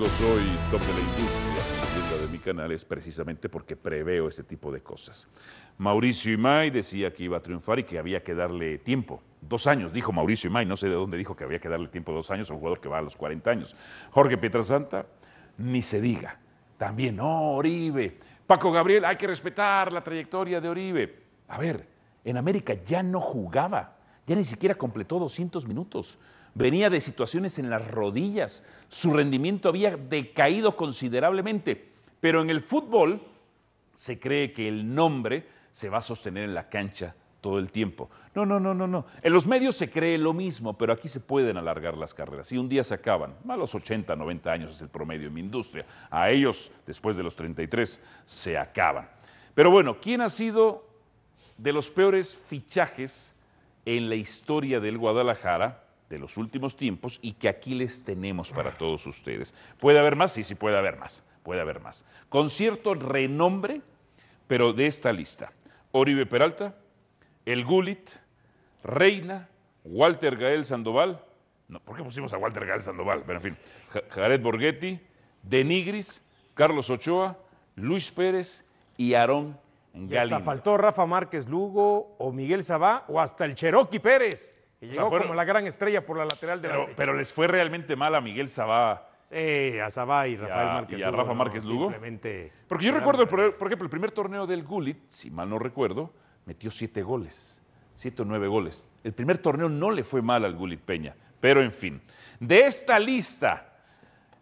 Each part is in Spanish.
Yo soy top de la industria, la de mi canal es precisamente porque preveo ese tipo de cosas. Mauricio Imai decía que iba a triunfar y que había que darle tiempo. Dos años, dijo Mauricio Imai. no sé de dónde dijo que había que darle tiempo dos años a un jugador que va a los 40 años. Jorge Pietrasanta, ni se diga. También, no, Oribe. Paco Gabriel, hay que respetar la trayectoria de Oribe. A ver, en América ya no jugaba, ya ni siquiera completó 200 minutos venía de situaciones en las rodillas, su rendimiento había decaído considerablemente, pero en el fútbol se cree que el nombre se va a sostener en la cancha todo el tiempo. No, no, no, no, no. En los medios se cree lo mismo, pero aquí se pueden alargar las carreras y un día se acaban. más los 80, 90 años es el promedio en mi industria. A ellos, después de los 33, se acaban. Pero bueno, ¿quién ha sido de los peores fichajes en la historia del Guadalajara? de los últimos tiempos y que aquí les tenemos para todos ustedes. ¿Puede haber más? Sí, sí, puede haber más. Puede haber más. Con cierto renombre, pero de esta lista. Oribe Peralta, El Gulit, Reina, Walter Gael Sandoval. No, ¿Por qué pusimos a Walter Gael Sandoval? Pero en fin, Jared Borghetti, Denigris, Carlos Ochoa, Luis Pérez y Aarón Galindo. hasta faltó Rafa Márquez Lugo o Miguel Sabá o hasta el Cherokee Pérez que llegó como la gran estrella por la lateral de la Pero les fue realmente mal a Miguel Sabá. Eh, a Sabá y Rafael Márquez y a Rafa Márquez Lugo. Porque yo recuerdo, por ejemplo, el primer torneo del Gullit, si mal no recuerdo, metió siete goles, siete o nueve goles. El primer torneo no le fue mal al Gullit Peña, pero en fin. De esta lista,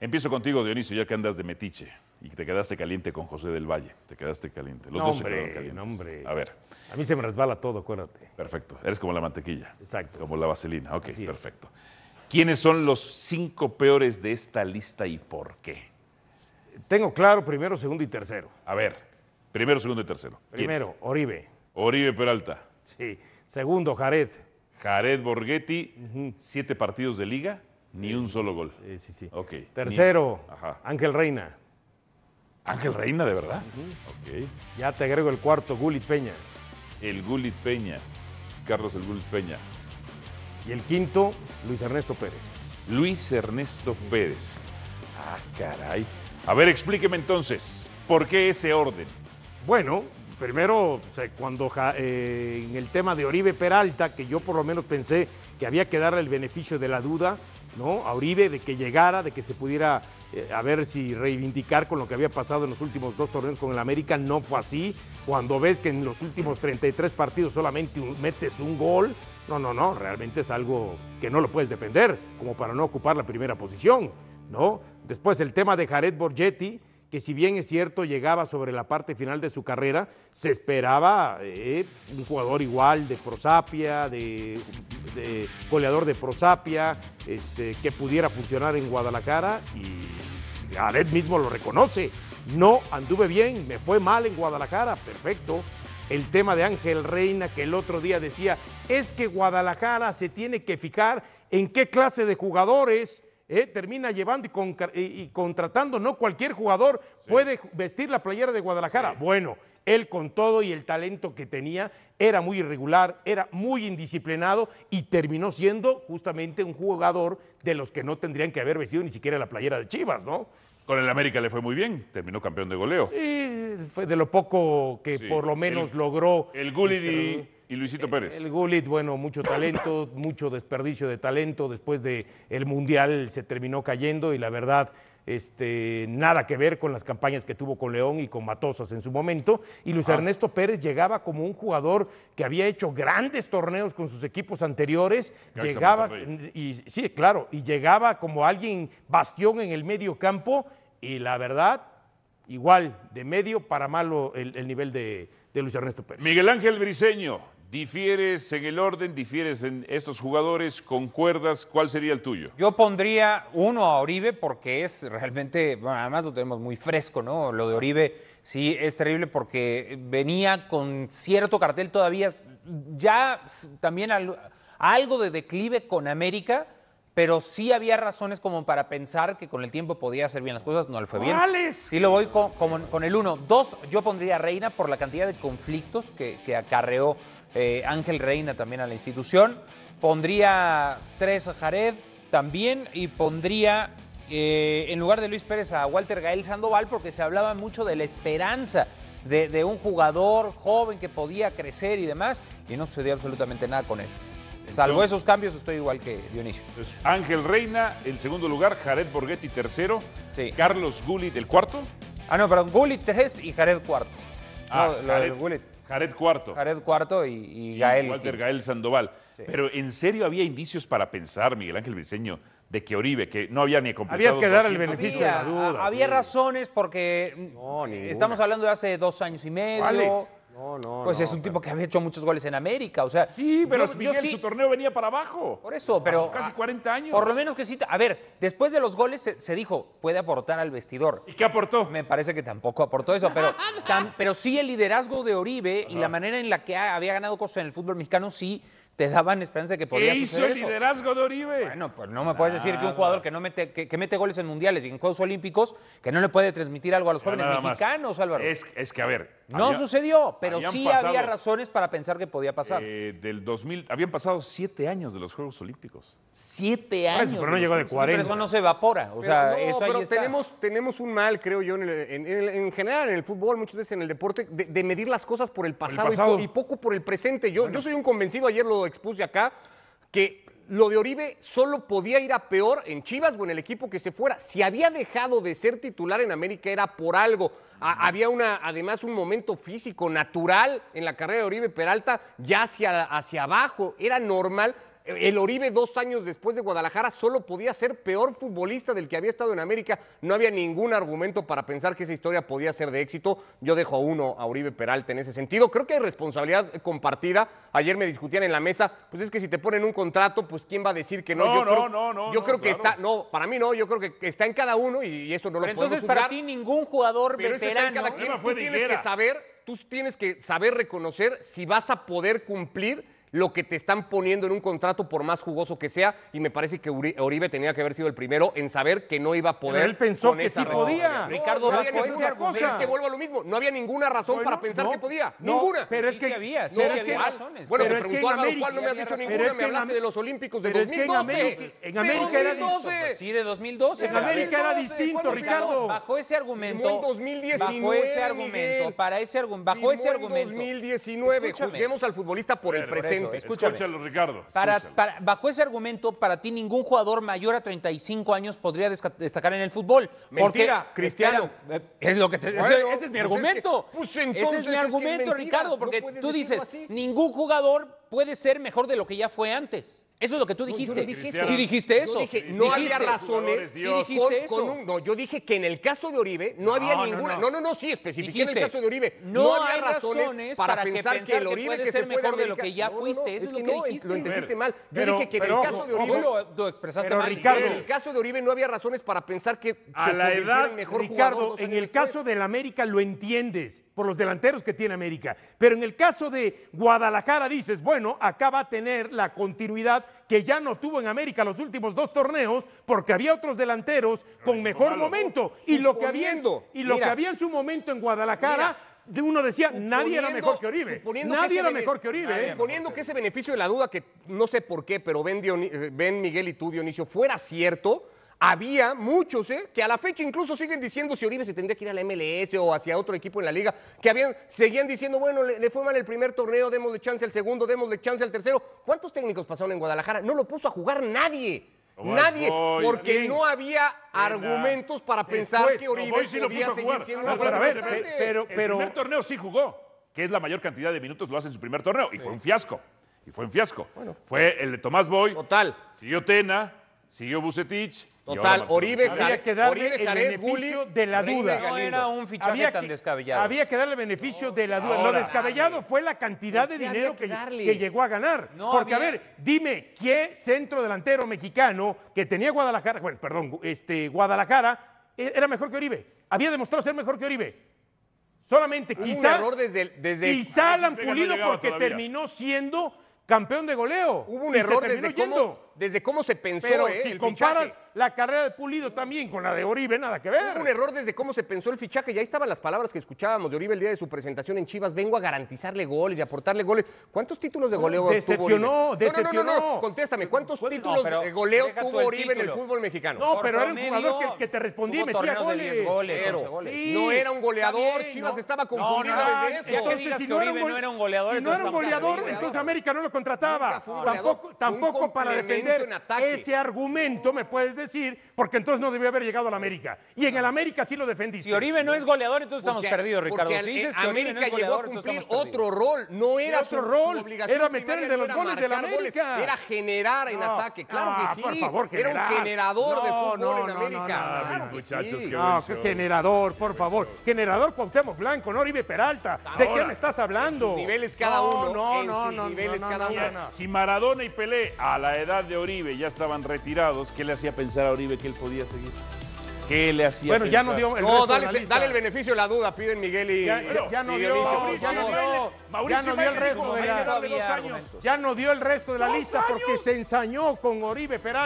empiezo contigo, Dionisio, ya que andas de metiche y te quedaste caliente con José del Valle. Te quedaste caliente. Los dos se quedaron A ver. A mí se me resbala todo, acuérdate. Perfecto. Eres como la mantequilla. Exacto. Como la vaselina. Ok, perfecto. ¿Quiénes son los cinco peores de esta lista y por qué? Tengo claro primero, segundo y tercero. A ver, primero, segundo y tercero. Primero, Oribe. Oribe Peralta. Sí. Segundo, Jared. Jared Borghetti, siete partidos de liga, ni un solo gol. Sí, sí, sí. Tercero, Ángel Reina. Ángel Reina, de verdad. Ya te agrego el cuarto, Gulli Peña. El Gulli Peña. Carlos el Gulli Peña. Y el quinto, Luis Ernesto Pérez. Luis Ernesto Pérez. Ah, caray. A ver, explíqueme entonces, ¿por qué ese orden? Bueno, primero, cuando eh, en el tema de Oribe Peralta, que yo por lo menos pensé que había que darle el beneficio de la duda, ¿no? A de que llegara, de que se pudiera eh, a ver si reivindicar con lo que había pasado en los últimos dos torneos con el América, no fue así. Cuando ves que en los últimos 33 partidos solamente metes un gol, no, no, no, realmente es algo que no lo puedes defender, como para no ocupar la primera posición, ¿no? Después el tema de Jared Borgetti, que si bien es cierto llegaba sobre la parte final de su carrera, se esperaba eh, un jugador igual de Prosapia, de, goleador de Prosapia, este, que pudiera funcionar en Guadalajara y Aret mismo lo reconoce. No, anduve bien, me fue mal en Guadalajara, perfecto. El tema de Ángel Reina que el otro día decía, es que Guadalajara se tiene que fijar en qué clase de jugadores eh, termina llevando y, contratando, no cualquier jugador puede vestir la playera de Guadalajara. Bueno, él con todo y el talento que tenía era muy irregular, era muy indisciplinado y terminó siendo justamente un jugador de los que no tendrían que haber vestido ni siquiera la playera de Chivas, ¿no? Con el América le fue muy bien, terminó campeón de goleo. Sí, fue de lo poco que por lo menos logró. El gully este y Luisito eh, Pérez. El Gullit, bueno, mucho talento, mucho desperdicio de talento. Después del el Mundial se terminó cayendo y la verdad, este, nada que ver con las campañas que tuvo con León y con Matosas en su momento. Y Luis Ernesto Pérez llegaba como un jugador que había hecho grandes torneos con sus equipos anteriores. llegaba, y, sí, claro, y llegaba como alguien bastión en el medio campo. Y la verdad, igual, de medio para malo el, nivel de, de Luis Ernesto Pérez. Miguel Ángel Briseño, Difieres en el orden, difieres en estos jugadores, con cuerdas? ¿cuál sería el tuyo? Yo pondría uno a Oribe porque es realmente, además lo tenemos muy fresco, ¿no? Lo de Oribe sí es terrible porque venía con cierto cartel todavía, ya también algo de declive con América, pero sí había razones como para pensar que con el tiempo podía hacer bien las cosas, no le fue bien. ¿Cuáles? Sí lo voy con, el uno. Dos, yo pondría a Reina por la cantidad de conflictos que, que acarreó eh, Ángel Reina también a la institución. Pondría tres a Jared también y pondría eh, en lugar de Luis Pérez a Walter Gael Sandoval porque se hablaba mucho de la esperanza de, un jugador joven que podía crecer y demás y no sucedió absolutamente nada con él. Salvo esos cambios, estoy igual que Dionisio. Ángel Reina, en segundo lugar, Jared Borghetti, tercero. Carlos Gullit, del cuarto. Ah, no, perdón, Gullit tres y Jared cuarto. Ah, Jared Cuarto. Jared Cuarto y, y, Walter Gael Sandoval. Pero en serio había indicios para pensar, Miguel Ángel Briseño, de que Oribe, que no había ni completado... Habías que dar el beneficio había, de Había razones porque eh, estamos hablando de hace dos años y medio. No, Pues es un tipo que había hecho muchos goles en América, o sea. Sí, pero su torneo venía para abajo. Por eso, pero. casi 40 ah, años. Por lo menos que sí. A ver, después de los goles se, dijo, puede aportar al vestidor. ¿Y qué aportó? Me parece que tampoco aportó eso, pero, pero sí el liderazgo de Oribe y la manera en la que había ganado cosas en el fútbol mexicano, sí te daban esperanza de que podía ¿Qué hizo el liderazgo de Oribe? Bueno, pues no me puedes decir que un jugador que no mete que, mete goles en mundiales y en Juegos Olímpicos que no le puede transmitir algo a los jóvenes mexicanos, Álvaro. es, que, a ver, no sucedió, pero sí había razones para pensar que podía pasar. Eh, del 2000, habían pasado siete años de los Juegos Olímpicos. Siete años. pero no llegó de 40. Pero eso no se evapora. O sea, eso Tenemos, tenemos un mal, creo yo, en, general, en el fútbol, muchas veces en el deporte, de, medir las cosas por el pasado, Y, poco por el presente. Yo, yo soy un convencido, ayer lo expuse acá, que lo de Oribe solo podía ir a peor en Chivas o en el equipo que se fuera. Si había dejado de ser titular en América era por algo. Ah, había una, además un momento físico natural en la carrera de Oribe Peralta, ya hacia, hacia abajo. Era normal el Oribe dos años después de Guadalajara solo podía ser peor futbolista del que había estado en América. No había ningún argumento para pensar que esa historia podía ser de éxito. Yo dejo a uno a Oribe Peralta en ese sentido. Creo que hay responsabilidad compartida. Ayer me discutían en la mesa, pues es que si te ponen un contrato, pues quién va a decir que no. No, yo no, creo, no, no. Yo creo que está, no, para mí no, yo creo que está en cada uno y, eso no lo podemos Entonces para ti ningún jugador veterano. tienes que saber, tú tienes que saber reconocer si vas a poder cumplir lo que te están poniendo en un contrato, por más jugoso que sea. Y me parece que Oribe tenía que haber sido el primero en saber que no iba a poder. Pero él pensó que sí podía. Ricardo, no, había ninguna cosa. Es que vuelvo a lo mismo. No había ninguna razón para pensar que podía. ninguna. Pero es que sí había, sí, había razones. Bueno, pero me preguntó Álvaro cual no me has dicho ninguna. Me hablaste de los Olímpicos de 2012. en América, era distinto. Sí, de 2012. En América era distinto, Ricardo. Bajo ese argumento. 2019. Bajo ese argumento. Para ese argumento. Bajo ese argumento. 2019. Juzguemos al futbolista por el presente. Ricardo. bajo ese argumento, para ti ningún jugador mayor a 35 años podría destacar en el fútbol. Mentira, porque, Cristiano. Eh, es lo que pues ese, es mi argumento. Pues ese es mi argumento, Ricardo, porque tú dices, ningún jugador puede ser mejor de lo que ya fue antes. Eso es lo que tú dijiste. sí dijiste eso. no había razones. no, yo dije que en el caso de Oribe no, había ninguna. No, no, no, sí especifiqué en el caso de Oribe. No, había razones para, pensar que, el Oribe puede que ser mejor de lo que ya fuiste. eso es, lo que, dijiste. Lo entendiste mal. Yo dije que en el caso de Oribe lo, expresaste mal. Ricardo, en el caso de Oribe no había razones para pensar que a la edad mejor Ricardo, en el caso del América lo entiendes por los delanteros que tiene América, pero en el caso de Guadalajara dices, bueno, acá va a tener la continuidad que ya no tuvo en América los últimos dos torneos porque había otros delanteros con mejor momento. Y lo que había, en su momento en Guadalajara. de uno decía, nadie era mejor que Oribe. Nadie ¿eh? era mejor que Oribe. Poniendo que ese beneficio de la duda, que no sé por qué, pero Ben, eh, Miguel y tú, Dionisio, fuera cierto, había muchos, ¿eh? Que a la fecha incluso siguen diciendo si Oribe se tendría que ir a la MLS o hacia otro equipo en la liga, que habían, seguían diciendo, bueno, le, fue mal el primer torneo, démosle chance al segundo, démosle chance al tercero. ¿Cuántos técnicos pasaron en Guadalajara? No lo puso a jugar nadie. nadie, porque no había argumentos para pensar que Oribe se podía seguir siendo un pero, eh, pero, El primer torneo sí jugó, que es la mayor cantidad de minutos lo hace en su primer torneo, y fue un fiasco. Y fue un fiasco. fue el de Tomás Boy. Total. Siguió Tena, siguió Bucetich, Total, Oribe, había que darle beneficio de la duda. No era un fichaje había tan que, descabellado. Había que darle el beneficio de la duda. Lo descabellado fue la cantidad de dinero que, llegó a ganar. Porque, a ver, dime, ¿qué centro delantero mexicano que tenía Guadalajara, bueno, perdón, este, Guadalajara, e, era mejor que Oribe? Había demostrado ser mejor que Oribe. Solamente quizá. Un error desde, desde quizá Pulido porque terminó siendo campeón de goleo. Hubo un error desde cómo, desde cómo se pensó. Pero eh, si comparas la carrera de Pulido también con la de Oribe, nada que ver. un error desde cómo se pensó el fichaje. Ya estaban las palabras que escuchábamos de Oribe el día de su presentación en Chivas. Vengo a garantizarle goles y aportarle goles. ¿Cuántos títulos de goleo tuvo Decepcionó, no, no, no, no, contéstame. ¿Cuántos pues, títulos de goleo tuvo Oribe en el fútbol mexicano? No, pero era un jugador que, te respondía metía goles. goles, no era un goleador. Chivas estaba confundido desde eso. Entonces, si no era un goleador, entonces América no lo contrataba. Tampoco para defender ese argumento, me puedes decir, porque entonces no debió haber llegado al América. Y en el América sí lo defendiste. Si Oribe no es goleador, entonces estamos perdidos, Ricardo. si dices eh, que Oribe no es goleador, llegó a cumplir otro rol, no era, otro su, rol, era meter el de los goles de la América. era generar en ataque, claro que ah, sí. Era un generador de fútbol en América. no, mis qué generador, por favor. Generador Cuauhtémoc Blanco, no Oribe Peralta. ¿De qué me estás hablando? Niveles cada uno. No, no, no. Niveles cada uno. Si Maradona y Pelé a la edad de Oribe ya estaban retirados, ¿qué le hacía pensar a Oribe que él podía seguir? ¿Qué le hacía Bueno, ya no dio el No, dale, el beneficio de la duda, piden Miguel y Ya, no dio, Mauricio, ya el resto de la, ya no dio el resto de la lista porque se ensañó con Oribe Peralta.